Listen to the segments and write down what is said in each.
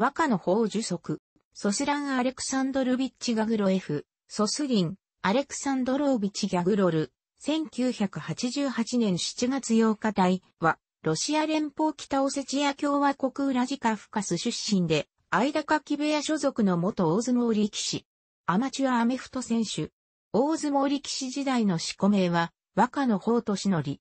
和歌の法受足、ソスラン・アレクサンドルビッチ・ガグロエフ、ソスリン、アレクサンドロービッチ・ギャグロル、1988年7月8日台は、ロシア連邦北オセチア共和国ウラジカフカス出身で、アイダカキ部屋所属の元大相撲力士。アマチュアアメフト選手。大相撲力士時代の四股名は、和歌の法としのり。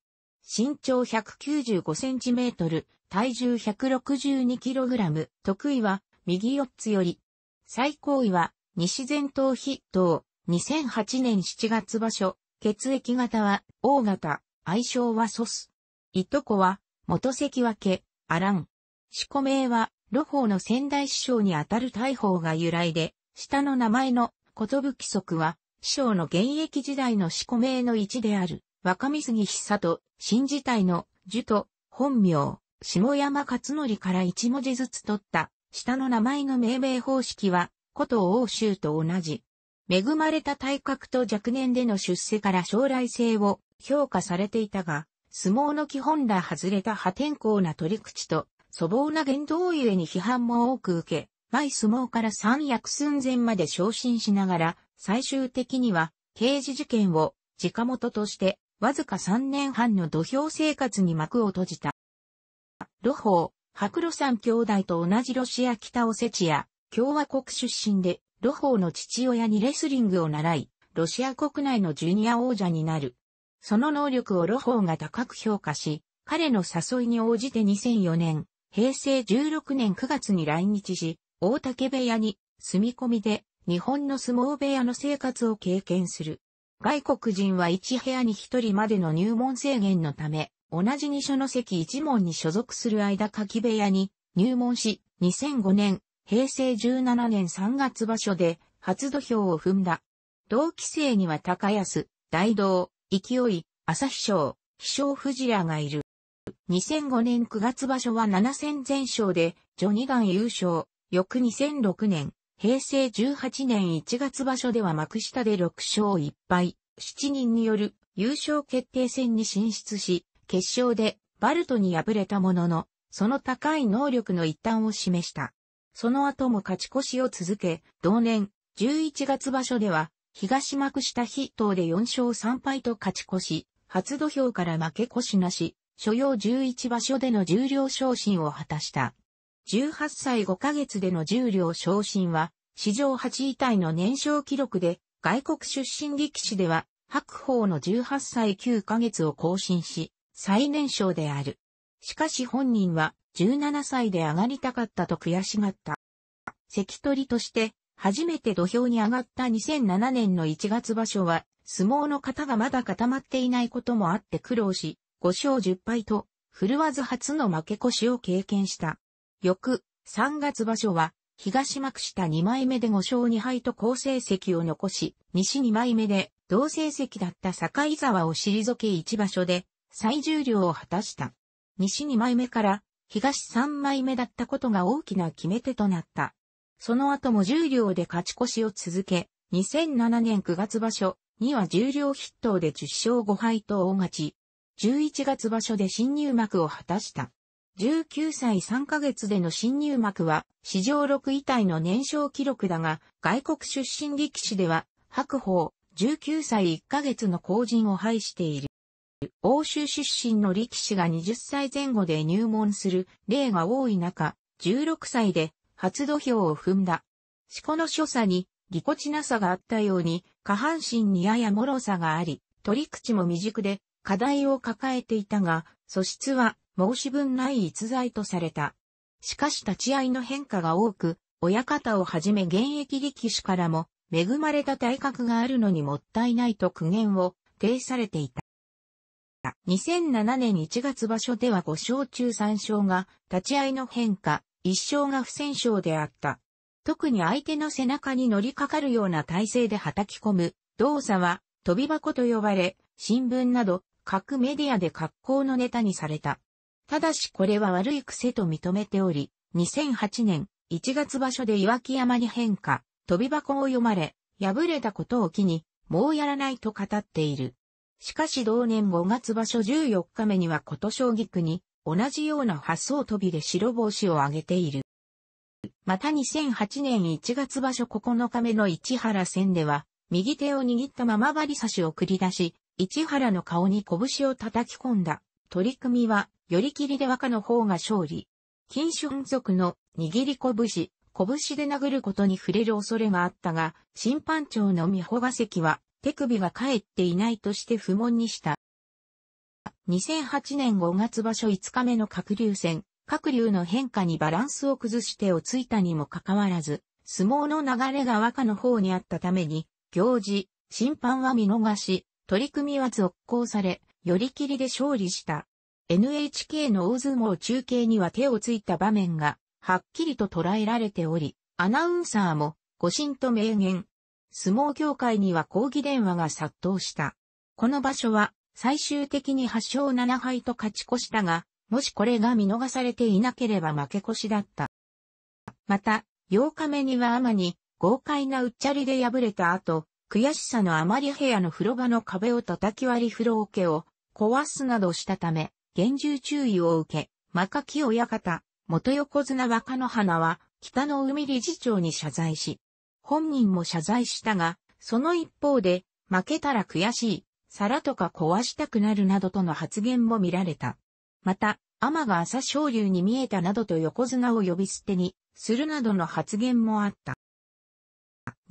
身長1 9 5トル、体重1 6 2ラム、得意は右四つより。最高位は西前頭筆頭、2008年7月場所、血液型は O 型、愛称はソス。いとこは元関脇、アラン。四個名は、露法の仙台師匠にあたる大法が由来で、下の名前の、ことぶ規則は、師匠の現役時代の四個名の一である、若水木久と新自体の、樹と、本名、下山勝則から一文字ずつ取った、下の名前の命名方式は、古都欧州と同じ。恵まれた体格と若年での出世から将来性を評価されていたが、相撲の基本ら外れた破天荒な取り口と、粗暴な言動ゆえに批判も多く受け、毎相撲から三役寸前まで昇進しながら、最終的には、刑事事件を、直元として、わずか3年半の土俵生活に幕を閉じた。ロホー、白露山兄弟と同じロシア北オセチア、共和国出身で、ロホーの父親にレスリングを習い、ロシア国内のジュニア王者になる。その能力をロホーが高く評価し、彼の誘いに応じて2004年、平成16年9月に来日し、大竹部屋に住み込みで日本の相撲部屋の生活を経験する。外国人は1部屋に1人までの入門制限のため、同じ二所の席一門に所属する間柿部屋に入門し、2005年、平成17年3月場所で初土俵を踏んだ。同期生には高安、大道、勢い、朝日賞、飛翔藤屋がいる。2005年9月場所は7戦全勝で、序二ニ優勝。翌2006年、平成18年1月場所では幕下で6勝1敗、7人による優勝決定戦に進出し、決勝でバルトに敗れたものの、その高い能力の一端を示した。その後も勝ち越しを続け、同年11月場所では、東幕下筆頭で4勝3敗と勝ち越し、初土俵から負け越しなし、所要11場所での重量昇進を果たした。18歳5ヶ月での重量昇進は、史上8位体の年少記録で、外国出身力士では、白鵬の18歳9ヶ月を更新し、最年少である。しかし本人は、17歳で上がりたかったと悔しがった。関取として、初めて土俵に上がった2007年の1月場所は、相撲の型がまだ固まっていないこともあって苦労し、5勝10敗と、振るわず初の負け越しを経験した。翌、3月場所は、東幕下2枚目で5勝2敗と好成績を残し、西2枚目で同成績だった坂井沢を退け1場所で最重量を果たした。西2枚目から東3枚目だったことが大きな決め手となった。その後も重量で勝ち越しを続け、2007年9月場所には重量筆頭で10勝5敗と大勝ち。11月場所で新入幕を果たした。19歳3ヶ月での新入幕は、史上6位体の年少記録だが、外国出身力士では、白鵬、19歳1ヶ月の後陣を排している。欧州出身の力士が20歳前後で入門する例が多い中、16歳で初土俵を踏んだ。四股の所作に、ぎこちなさがあったように、下半身にやや脆さがあり、取り口も未熟で、課題を抱えていたが、素質は申し分ない逸材とされた。しかし立ち合いの変化が多く、親方をはじめ現役力士からも、恵まれた体格があるのにもったいないと苦言を呈されていた。2007年1月場所では5勝中3勝が立ち合いの変化、1勝が不戦勝であった。特に相手の背中に乗りかかるような体勢で叩き込む動作は飛び箱と呼ばれ、新聞など各メディアで格好のネタにされた。ただしこれは悪い癖と認めており、2008年1月場所で岩木山に変化、飛び箱を読まれ、破れたことを機に、もうやらないと語っている。しかし同年5月場所14日目には琴将棋区に、同じような発想飛びで白帽子を上げている。また2008年1月場所9日目の市原戦では、右手を握ったまま針差しを繰り出し、市原の顔に拳を叩き込んだ取り組みは、寄り切りで和歌の方が勝利。金春族の握り拳、拳で殴ることに触れる恐れがあったが、審判長の美穂が関は手首が返っていないとして不問にした。2008年5月場所5日目の各流戦、各流の変化にバランスを崩してをついたにもかかわらず、相撲の流れが和歌の方にあったために、行事、審判は見逃し、取り組みは続行され、寄り切りで勝利した。NHK の大相撲中継には手をついた場面が、はっきりと捉えられており、アナウンサーも、誤信と明言。相撲協会には抗議電話が殺到した。この場所は、最終的に8勝7敗と勝ち越したが、もしこれが見逃されていなければ負け越しだった。また、8日目には天に、豪快なうっちゃりで敗れた後、悔しさのあまり部屋の風呂場の壁を叩き割り風呂桶を壊すなどしたため、厳重注意を受け、若キ親方、元横綱若の花は、北の海理事長に謝罪し、本人も謝罪したが、その一方で、負けたら悔しい、皿とか壊したくなるなどとの発言も見られた。また、天が朝昇竜に見えたなどと横綱を呼び捨てに、するなどの発言もあった。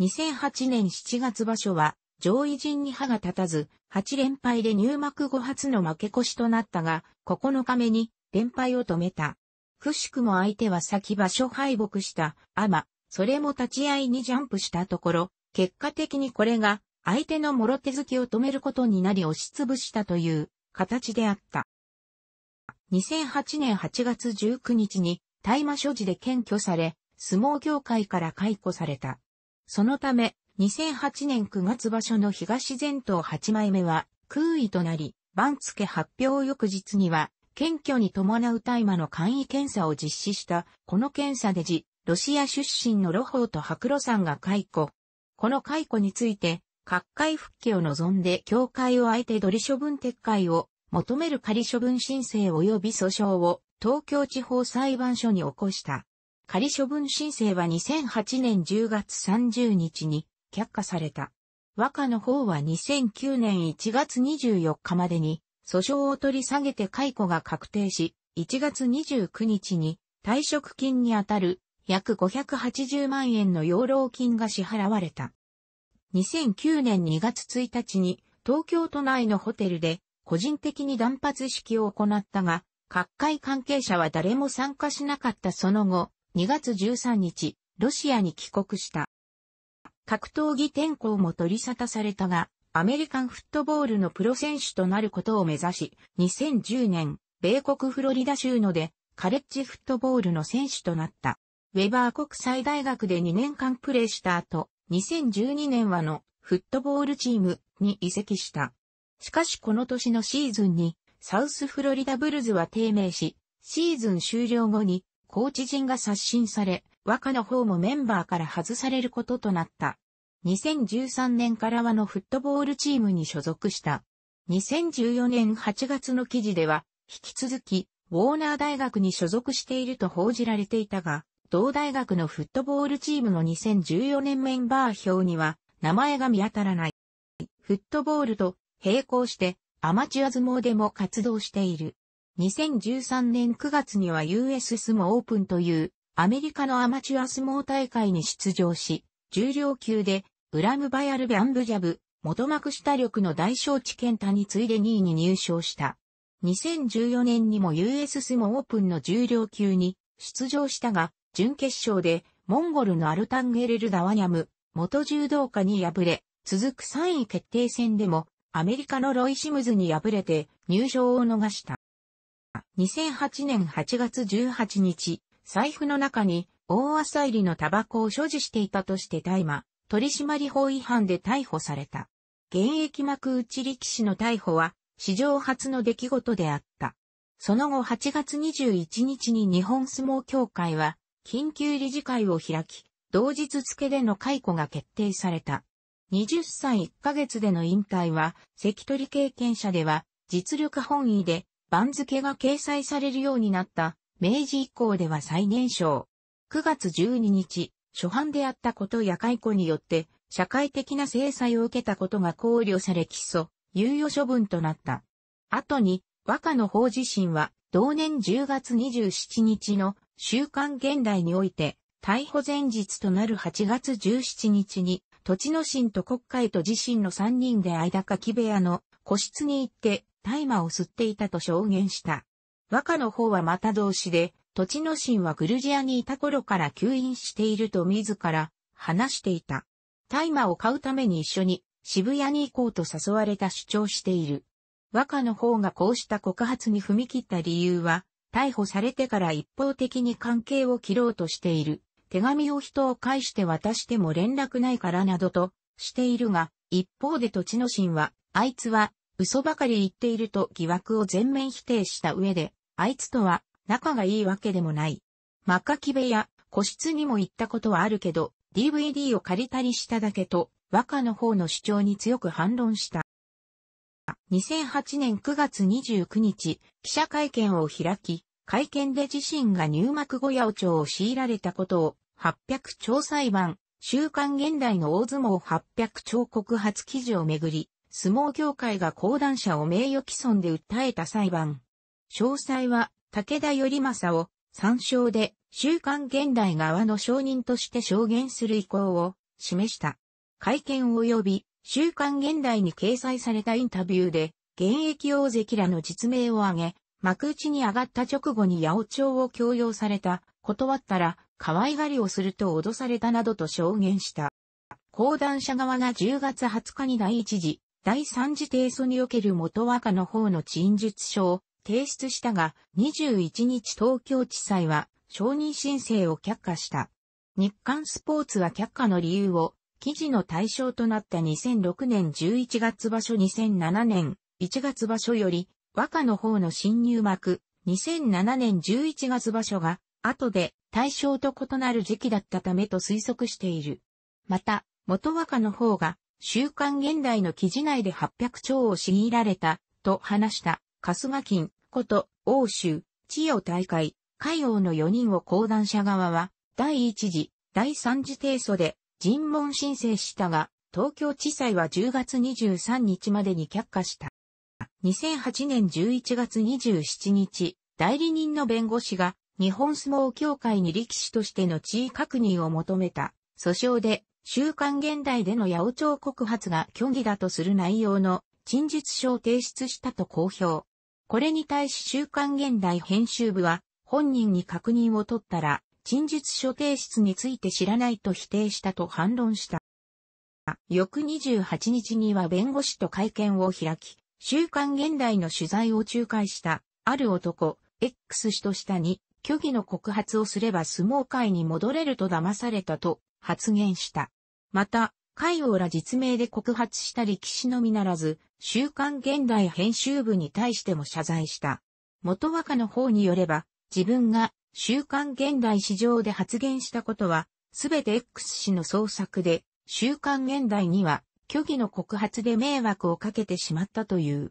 2008年7月場所は、上位陣に歯が立たず、8連敗で入幕後初の負け越しとなったが、9日目に連敗を止めた。くしくも相手は先場所敗北したアマ、それも立ち合いにジャンプしたところ、結果的にこれが相手の諸手突きを止めることになり押しつぶしたという形であった。2008年8月19日に大麻所持で検挙され、相撲協会から解雇された。そのため、2008年9月場所の東前頭8枚目は空位となり、番付発表翌日には、検挙に伴う大麻の簡易検査を実施した、この検査で自、ロシア出身のロホーと白露さんが解雇。この解雇について、各界復帰を望んで協会を相手取り処分撤回を求める仮処分申請及び訴訟を東京地方裁判所に起こした。仮処分申請は2008年10月30日に却下された。和歌の方は2009年1月24日までに訴訟を取り下げて解雇が確定し、1月29日に退職金にあたる約580万円の養老金が支払われた。2009年2月1日に東京都内のホテルで個人的に断髪式を行ったが、各界関係者は誰も参加しなかったその後、2月13日、ロシアに帰国した。格闘技転向も取り沙汰されたが、アメリカンフットボールのプロ選手となることを目指し、2010年、米国フロリダ州ので、カレッジフットボールの選手となった。ウェバー国際大学で2年間プレーした後、2012年はのフットボールチームに移籍した。しかしこの年のシーズンに、サウスフロリダブルズは低迷し、シーズン終了後に、コーチ陣が刷新され、和歌の方もメンバーから外されることとなった。2013年からはのフットボールチームに所属した。2014年8月の記事では、引き続き、ウォーナー大学に所属していると報じられていたが、同大学のフットボールチームの2014年メンバー表には、名前が見当たらない。フットボールと並行して、アマチュア相撲でも活動している。2013年9月には US 相撲オープンというアメリカのアマチュア相撲大会に出場し、重量級で、ウラムバヤルビャンブジャブ、元幕下力の大小知健太に次いで2位に入賞した。2014年にも US 相撲オープンの重量級に出場したが、準決勝でモンゴルのアルタンゲレル・ダワニャム、元柔道家に敗れ、続く3位決定戦でもアメリカのロイ・シムズに敗れて入賞を逃した。2008年8月18日、財布の中に大朝入りのタバコを所持していたとして大麻取締法違反で逮捕された。現役幕内力士の逮捕は史上初の出来事であった。その後8月21日に日本相撲協会は緊急理事会を開き、同日付での解雇が決定された。20歳1ヶ月での引退は、関取経験者では実力本位で番付が掲載されるようになった明治以降では最年少。9月12日、初犯であったことや解雇によって、社会的な制裁を受けたことが考慮され起訴、猶予処分となった。後に、和歌の法自身は、同年10月27日の週刊現代において、逮捕前日となる8月17日に、土地の神と国会と自身の3人で間かき部屋の個室に行って大麻を吸っていたと証言した。和歌の方はまた同志で、土地の神はグルジアにいた頃から吸引していると自ら話していた。大麻を買うために一緒に渋谷に行こうと誘われた主張している。和歌の方がこうした告発に踏み切った理由は、逮捕されてから一方的に関係を切ろうとしている。手紙を人を介して渡しても連絡ないからなどとしているが、一方で土地の神は、あいつは嘘ばかり言っていると疑惑を全面否定した上で、あいつとは仲がいいわけでもない。マカキベや個室にも行ったことはあるけど、DVD を借りたりしただけと、和歌の方の主張に強く反論した。2008年9月29日、記者会見を開き、会見で自身が入幕後八百長を強いられたことを、800超裁判、週刊現代の大相撲800超告発記事をめぐり、相撲協会が講談社を名誉毀損で訴えた裁判。詳細は武田頼政を参照で週刊現代側の証人として証言する意向を示した。会見及び週刊現代に掲載されたインタビューで現役大関らの実名を挙げ、幕内に上がった直後に八王朝を強要された、断ったら可愛がりをすると脅されたなどと証言した。講談者側が10月20日に第1次、第3次提訴における元若の方の陳述書を提出したが、21日東京地裁は承認申請を却下した。日刊スポーツは却下の理由を、記事の対象となった2006年11月場所2007年1月場所より、和歌の方の新入幕、2007年11月場所が、後で対象と異なる時期だったためと推測している。また、元和歌の方が、週刊現代の記事内で800兆を強いられた、と話した、春日金、こと、欧州、千代大会、海洋の4人を講談社側は、第1次、第3次提訴で、尋問申請したが、東京地裁は10月23日までに却下した。2008年11月27日、代理人の弁護士が、日本相撲協会に力士としての地位確認を求めた訴訟で、週刊現代での八百長告発が虚偽だとする内容の陳述書を提出したと公表。これに対し週刊現代編集部は、本人に確認を取ったら、陳述書提出について知らないと否定したと反論した。翌28日には弁護士と会見を開き、週刊現代の取材を仲介した、ある男、X 氏と下に、虚偽の告発をすれば相撲界に戻れると騙されたと発言した。また、海王ら実名で告発した歴史のみならず、週刊現代編集部に対しても謝罪した。元若の方によれば、自分が週刊現代史上で発言したことは、すべて X 氏の創作で、週刊現代には虚偽の告発で迷惑をかけてしまったという。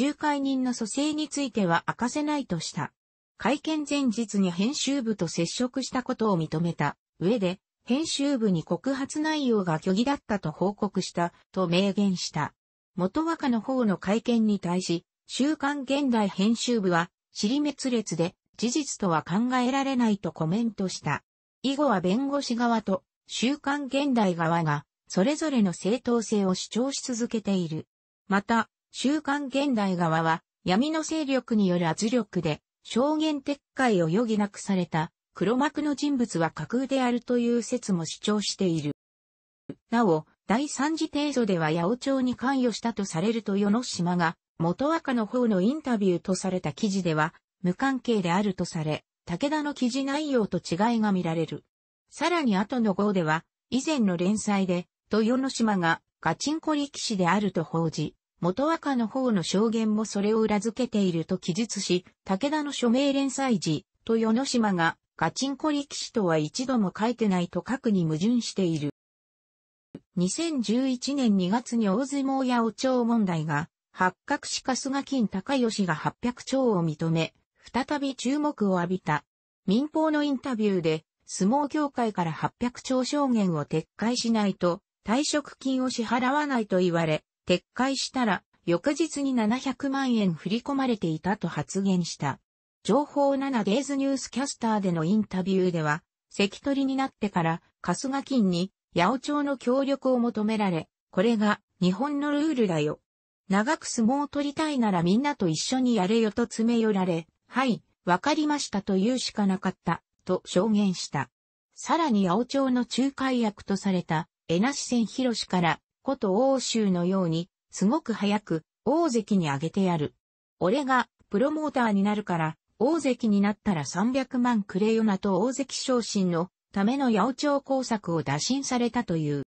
仲介人の蘇生については明かせないとした。会見前日に編集部と接触したことを認めた上で、編集部に告発内容が虚偽だったと報告したと明言した。元若の方の会見に対し、週刊現代編集部は、尻滅裂で、事実とは考えられないとコメントした。以後は弁護士側と、週刊現代側が、それぞれの正当性を主張し続けている。また、週刊現代側は、闇の勢力による圧力で、証言撤回を余儀なくされた黒幕の人物は架空であるという説も主張している。なお、第三次提訴では八百長に関与したとされると与野島が、元赤の方のインタビューとされた記事では、無関係であるとされ、武田の記事内容と違いが見られる。さらに後の号では、以前の連載で、と与野島が、ガチンコ力士であると報じ、元赤の方の証言もそれを裏付けていると記述し、武田の署名連載時、と与野島がガチンコ力士とは一度も書いてないと書くに矛盾している。2011年2月に大相撲やお帳問題が発覚し春日金高吉が800兆を認め、再び注目を浴びた。民放のインタビューで、相撲協会から800兆証言を撤回しないと、退職金を支払わないと言われ、撤回したら、翌日に700万円振り込まれていたと発言した。情報7デイズニュースキャスターでのインタビューでは、関取になってから春日金に八百長の協力を求められ、これが日本のルールだよ。長く相撲を取りたいならみんなと一緒にやれよと詰め寄られ、はい、わかりましたと言うしかなかった、と証言した。さらに八百長の仲介役とされた、江無仙博士から、こと欧州のように、すごく早く、大関に上げてやる。俺が、プロモーターになるから、大関になったら300万くれよなと大関昇進のための八百長工作を打診されたという。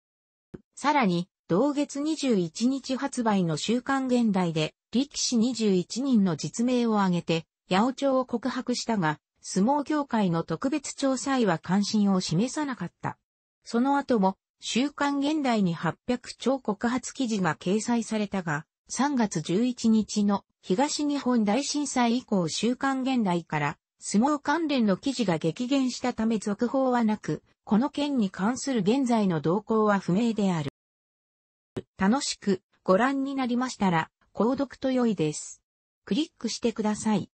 さらに、同月21日発売の週刊現代で、力士21人の実名を挙げて、八百長を告白したが、相撲協会の特別調査員は関心を示さなかった。その後も、週刊現代に800超告発記事が掲載されたが、3月11日の東日本大震災以降週刊現代から相撲関連の記事が激減したため続報はなく、この件に関する現在の動向は不明である。楽しくご覧になりましたら、購読と良いです。クリックしてください。